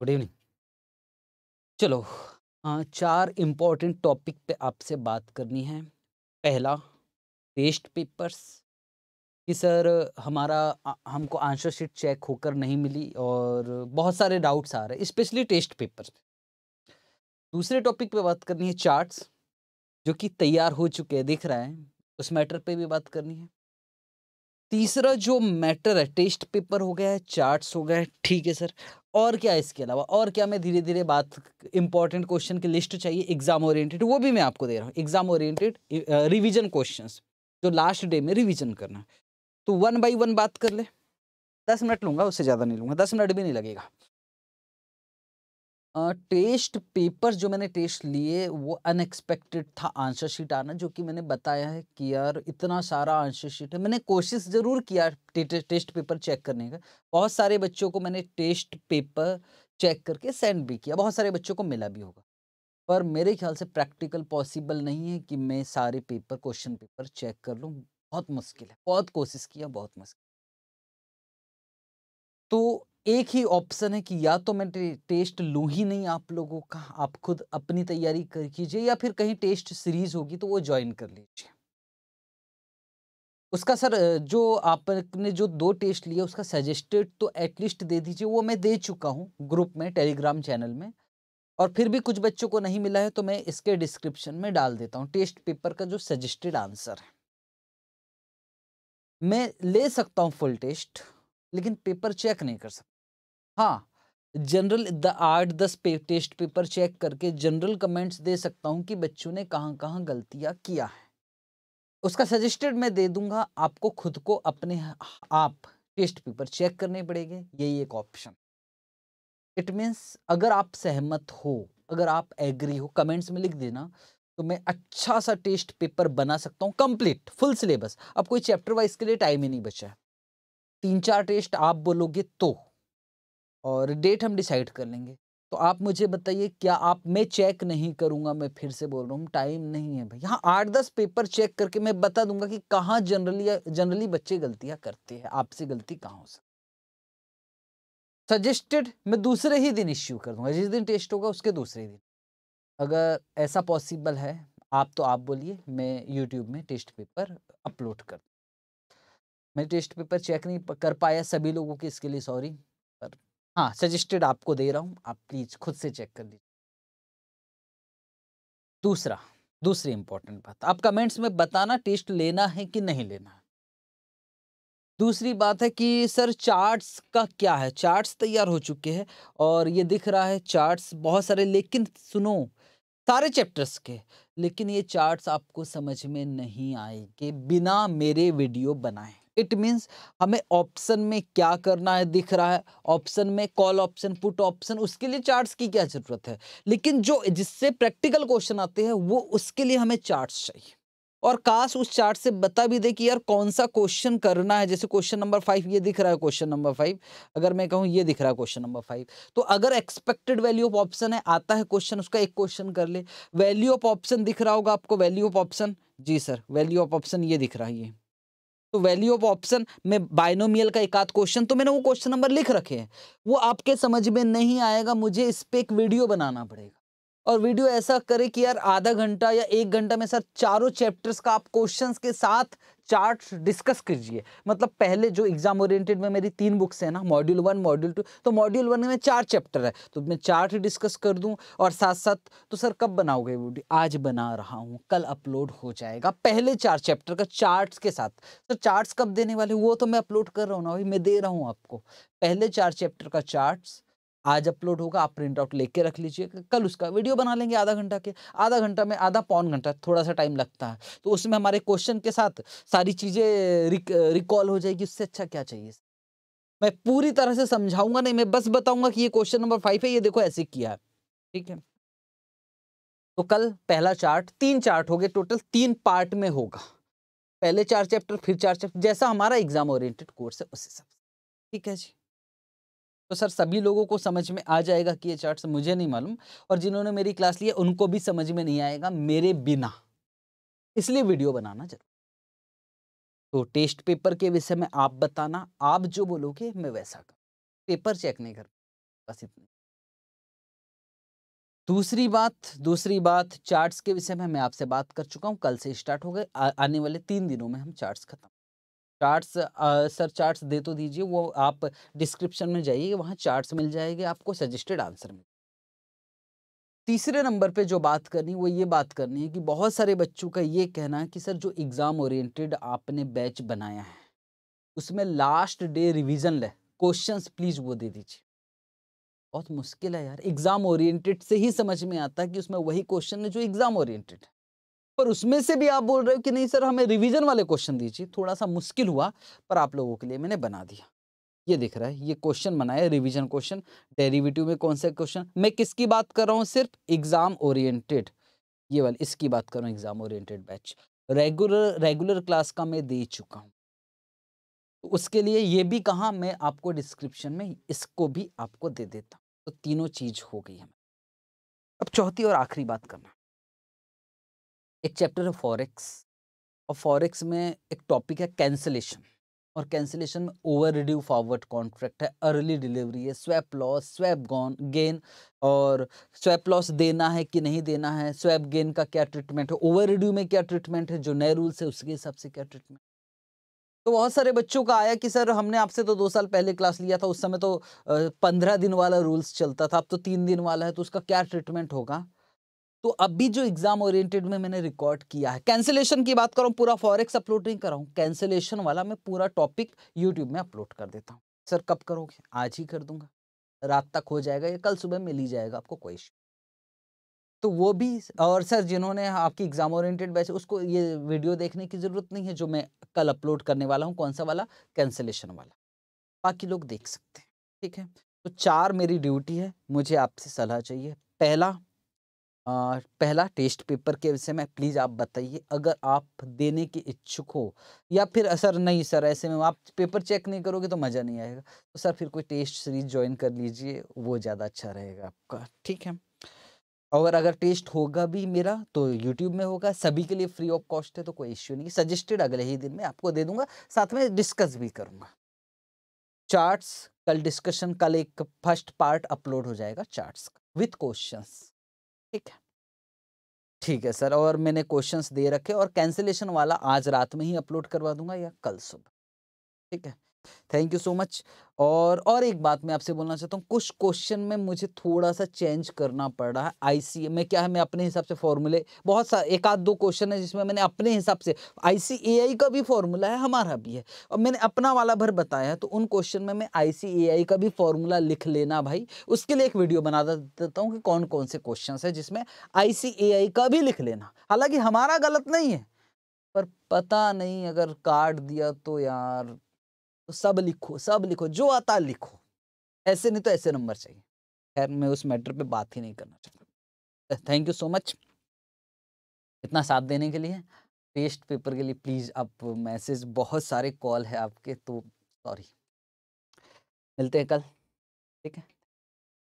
good evening चलो आ, चार important topic पे आपसे बात करनी है पहला टेस्ट पेपर्स कि सर हमारा हमको आंसर शीट चेक होकर नहीं मिली और बहुत सारे डाउट्स आ रहे स्पेशली टेस्ट पेपर दूसरे टॉपिक पे बात करनी है चार्ट्स जो कि तैयार हो चुके हैं दिख रहा है उस मैटर पे भी बात करनी है तीसरा जो मैटर है टेस्ट पेपर हो गया है चार्ट्स हो गया है ठीक है सर और क्या इसके अलावा और क्या मैं धीरे धीरे बात इंपॉर्टेंट क्वेश्चन की लिस्ट चाहिए एग्जाम ओरिएंटेड वो भी मैं आपको दे रहा हूँ एग्जाम ओरिएंटेड रिविजन क्वेश्चंस जो लास्ट डे में रिविजन करना तो वन बाई वन बात कर ले दस मिनट लूँगा उससे ज़्यादा नहीं लूँगा दस मिनट भी नहीं लगेगा टेस्ट पेपर जो मैंने टेस्ट लिए वो अनएक्सपेक्टेड था आंसर शीट आना जो कि मैंने बताया है कि यार इतना सारा आंसर शीट है मैंने कोशिश ज़रूर किया टे, टे, टेस्ट पेपर चेक करने का बहुत सारे बच्चों को मैंने टेस्ट पेपर चेक करके सेंड भी किया बहुत सारे बच्चों को मिला भी होगा पर मेरे ख्याल से प्रैक्टिकल पॉसिबल नहीं है कि मैं सारे पेपर क्वेश्चन पेपर चेक कर लूँ बहुत मुश्किल है बहुत कोशिश किया बहुत मुश्किल तो एक ही ऑप्शन है कि या तो मैं टेस्ट लूँ ही नहीं आप लोगों का आप खुद अपनी तैयारी कर कीजिए या फिर कहीं टेस्ट सीरीज होगी तो वो ज्वाइन कर लीजिए उसका सर जो आपने जो दो टेस्ट लिए उसका सजेस्टेड तो एटलीस्ट दे दीजिए वो मैं दे चुका हूँ ग्रुप में टेलीग्राम चैनल में और फिर भी कुछ बच्चों को नहीं मिला है तो मैं इसके डिस्क्रिप्शन में डाल देता हूँ टेस्ट पेपर का जो सजेस्टेड आंसर है मैं ले सकता हूँ फुल टेस्ट लेकिन पेपर चेक नहीं कर सकता हाँ जनरल द आर्ट दस पे, टेस्ट पेपर चेक करके जनरल कमेंट्स दे सकता हूँ कि बच्चों ने कहाँ कहाँ गलतियाँ किया है उसका सजेस्टेड मैं दे दूंगा आपको खुद को अपने आप टेस्ट पेपर चेक करने पड़ेंगे यही एक ऑप्शन इट मीन्स अगर आप सहमत हो अगर आप एग्री हो कमेंट्स में लिख देना तो मैं अच्छा सा टेस्ट पेपर बना सकता हूँ कंप्लीट फुल सिलेबस अब कोई चैप्टर वाइज के लिए टाइम ही नहीं बचा है तीन चार टेस्ट आप बोलोगे तो और डेट हम डिसाइड कर लेंगे तो आप मुझे बताइए क्या आप मैं चेक नहीं करूँगा मैं फिर से बोल रहा हूँ टाइम नहीं है भाई यहाँ आठ दस पेपर चेक करके मैं बता दूंगा कि कहाँ जनरली जनरली बच्चे गलतियाँ करते हैं आपसे गलती कहाँ हो सकती सजेस्टेड मैं दूसरे ही दिन इश्यू कर दूंगा जिस दिन टेस्ट होगा उसके दूसरे दिन अगर ऐसा पॉसिबल है आप तो आप बोलिए मैं यूट्यूब में टेस्ट पेपर अपलोड कर मैं टेस्ट पेपर चेक नहीं कर पाया सभी लोगों के इसके लिए सॉरी पर हाँ सजेस्टेड आपको दे रहा हूँ आप प्लीज खुद से चेक कर लीजिए दूसरा दूसरी इंपॉर्टेंट बात आप कमेंट्स में बताना टेस्ट लेना है कि नहीं लेना है दूसरी बात है कि सर चार्ट्स का क्या है चार्ट्स तैयार हो चुके हैं और ये दिख रहा है चार्ट्स बहुत सारे लेकिन सुनो सारे चैप्टर्स के लेकिन ये चार्ट्स आपको समझ में नहीं आएंगे बिना मेरे वीडियो बनाए इट मीन्स हमें ऑप्शन में क्या करना है दिख रहा है ऑप्शन में कॉल ऑप्शन पुट ऑप्शन उसके लिए चार्ट्स की क्या ज़रूरत है लेकिन जो जिससे प्रैक्टिकल क्वेश्चन आते हैं वो उसके लिए हमें चार्ट्स चाहिए और काश उस चार्ट से बता भी दे कि यार कौन सा क्वेश्चन करना है जैसे क्वेश्चन नंबर फाइव ये दिख रहा है क्वेश्चन नंबर फाइव अगर मैं कहूँ ये दिख रहा है क्वेश्चन नंबर फाइव तो अगर एक्सपेक्टेड वैल्यू ऑफ ऑप्शन है आता है क्वेश्चन उसका एक क्वेश्चन कर ले वैल्यू ऑफ ऑप्शन दिख रहा होगा आपको वैल्यू ऑफ ऑप्शन जी सर वैल्यू ऑफ ऑप्शन ये दिख रहा है ये तो वैल्यू ऑफ ऑप्शन में बाइनोमियल का एकाध क्वेश्चन तो मैंने वो क्वेश्चन नंबर लिख रखे हैं वो आपके समझ में नहीं आएगा मुझे इस पर एक वीडियो बनाना पड़ेगा और वीडियो ऐसा करे कि यार आधा घंटा या एक घंटा में सर चारों चैप्टर्स का आप क्वेश्चंस के साथ चार्ट डिस्कस कीजिए मतलब पहले जो एग्जाम ओरिएंटेड में मेरी तीन बुक्स है ना मॉड्यूल वन मॉड्यूल टू तो मॉड्यूल वन में चार चैप्टर है तो मैं चार्ट डिस्कस कर दूँ और साथ साथ तो सर कब बनाओगे वीडियो आज बना रहा हूँ कल अपलोड हो जाएगा पहले चार चैप्टर का चार्ट्स के साथ तो चार्ट कब देने वाले वो तो मैं अपलोड कर रहा हूँ ना अभी मैं दे रहा हूँ आपको पहले चार चैप्टर का चार्ट्स आज अपलोड होगा आप प्रिंट आउट लेके रख लीजिए कल उसका वीडियो बना लेंगे आधा घंटा के आधा घंटा में आधा पौन घंटा थोड़ा सा टाइम लगता है तो उसमें हमारे क्वेश्चन के साथ सारी चीज़ें रिक, रिकॉल हो जाएगी उससे अच्छा क्या चाहिए मैं पूरी तरह से समझाऊंगा नहीं मैं बस बताऊंगा कि ये क्वेश्चन नंबर फाइव है ये देखो ऐसे किया है ठीक है तो कल पहला चार्ट तीन चार्ट हो गए टोटल तीन पार्ट में होगा पहले चार चैप्टर फिर चार चैप्टर जैसा हमारा एग्जाम ओरिएंटेड कोर्स है उस हिसाब से ठीक है जी तो सर सभी लोगों को समझ में आ जाएगा कि ये चार्ट मुझे नहीं मालूम और जिन्होंने मेरी क्लास ली है उनको भी समझ में नहीं आएगा मेरे बिना इसलिए वीडियो बनाना जरूर तो टेस्ट पेपर के विषय में आप बताना आप जो बोलोगे मैं वैसा करूँ पेपर चेक नहीं कर बस इतनी दूसरी बात दूसरी बात चार्ट्स के विषय में मैं आपसे बात कर चुका हूँ कल से स्टार्ट हो गए आने वाले तीन दिनों में हम चार्ट्स खत्म चार्ट्स सर चार्ट्स दे तो दीजिए वो आप डिस्क्रिप्शन में जाइए वहाँ चार्ट्स मिल जाएंगे आपको सजेस्टेड आंसर मिल तीसरे नंबर पे जो बात करनी वो ये बात करनी है कि बहुत सारे बच्चों का ये कहना है कि सर जो एग्ज़ाम ओरिएंटेड आपने बैच बनाया है उसमें लास्ट डे रिविज़न ले क्वेश्चंस प्लीज़ वो दे दीजिए बहुत मुश्किल है यार एग्ज़ाम ओरिएंटेड से ही समझ में आता है कि उसमें वही क्वेश्चन है जो एग्ज़ाम ओरिएंटेड है पर उसमें से भी आप बोल रहे हो कि नहीं सर हमें रिवीजन वाले क्वेश्चन दीजिए थोड़ा सा मुश्किल हुआ पर आप लोगों के लिए मैंने बना दिया ये दिख रहा है ये क्वेश्चन बनाया रिवीजन क्वेश्चन डेरिवेटिव में कौन सा क्वेश्चन मैं किसकी बात कर रहा हूँ सिर्फ एग्जाम ओरिएंटेड ये वाले इसकी बात कर रहा हूँ exam oriented batch regular regular class का मैं दे चुका हूँ तो उसके लिए ये भी कहा मैं आपको डिस्क्रिप्शन में इसको भी आपको दे देता तो तीनों चीज हो गई हमें अब चौथी और आखिरी बात करना एक चैप्टर है फॉरेक्स और फॉरेक्स में एक टॉपिक है कैंसिलेशन और कैंसिलेशन में ओवर रिड्यू फॉरवर्ड कॉन्ट्रैक्ट है अर्ली डिलीवरी है स्वैप लॉस स्वैप गॉन गेन और स्वैप लॉस देना है कि नहीं देना है स्वैप गेन का क्या ट्रीटमेंट है ओवर रिड्यू में क्या ट्रीटमेंट है जो नए रूल्स है उसके हिसाब से क्या ट्रीटमेंट तो बहुत सारे बच्चों का आया कि सर हमने आपसे तो दो साल पहले क्लास लिया था उस समय तो पंद्रह दिन वाला रूल्स चलता था अब तो तीन दिन वाला है तो उसका क्या ट्रीटमेंट होगा तो अभी जो एग्जाम ओरिएंटेड में मैंने रिकॉर्ड किया है कैंसिलेशन की बात करूँ पूरा फॉरेक्स अपलोड नहीं कराऊँ कैंसिलेशन वाला मैं पूरा टॉपिक यूट्यूब में अपलोड कर देता हूँ सर कब करोगे आज ही कर दूंगा रात तक हो जाएगा या कल सुबह मिल ही जाएगा आपको कोई इश्यू तो वो भी और सर जिन्होंने आपकी एग्जाम ओरिएंटेड बैच उसको ये वीडियो देखने की ज़रूरत नहीं है जो मैं कल अपलोड करने वाला हूँ कौन सा वाला कैंसिलेशन वाला बाकी लोग देख सकते हैं ठीक है तो चार मेरी ड्यूटी है मुझे आपसे सलाह चाहिए पहला पहला टेस्ट पेपर के विषय में प्लीज़ आप बताइए अगर आप देने के इच्छुक हो या फिर सर नहीं सर ऐसे में आप पेपर चेक नहीं करोगे तो मज़ा नहीं आएगा तो सर फिर कोई टेस्ट सीरीज ज्वाइन कर लीजिए वो ज़्यादा अच्छा रहेगा आपका ठीक है और अगर टेस्ट होगा भी मेरा तो यूट्यूब में होगा सभी के लिए फ्री ऑफ कॉस्ट है तो कोई इश्यू नहीं सजेस्टेड अगले ही दिन में आपको दे दूंगा साथ में डिस्कस भी करूंगा चार्ट्स कल डिस्कशन कल एक फर्स्ट पार्ट अपलोड हो जाएगा चार्ट्स का विथ क्वेश्चंस ठीक है ठीक है सर और मैंने क्वेश्चंस दे रखे और कैंसिलेशन वाला आज रात में ही अपलोड करवा दूंगा या कल सुबह ठीक है थैंक यू सो मच और और एक बात मैं आपसे बोलना चाहता हूँ कुछ क्वेश्चन में मुझे थोड़ा सा चेंज करना पड़ा है आई में क्या है मैं अपने हिसाब से फॉर्मूले बहुत सा एक आध दो क्वेश्चन है जिसमें मैंने अपने हिसाब से आई का भी फॉर्मूला है हमारा भी है और मैंने अपना वाला भर बताया है तो उन क्वेश्चन में मैं आई का भी फॉर्मूला लिख लेना भाई उसके लिए एक वीडियो बना देता हूँ कि कौन कौन से क्वेश्चन है जिसमें आई का भी लिख लेना हालांकि हमारा गलत नहीं है पर पता नहीं अगर काट दिया तो यार तो सब लिखो सब लिखो जो आता लिखो ऐसे नहीं तो ऐसे नंबर चाहिए खैर मैं उस मैटर पे बात ही नहीं करना चाहता थैंक यू सो मच इतना साथ देने के लिए पेस्ट पेपर के लिए प्लीज़ आप मैसेज बहुत सारे कॉल है आपके तो सॉरी मिलते हैं कल ठीक है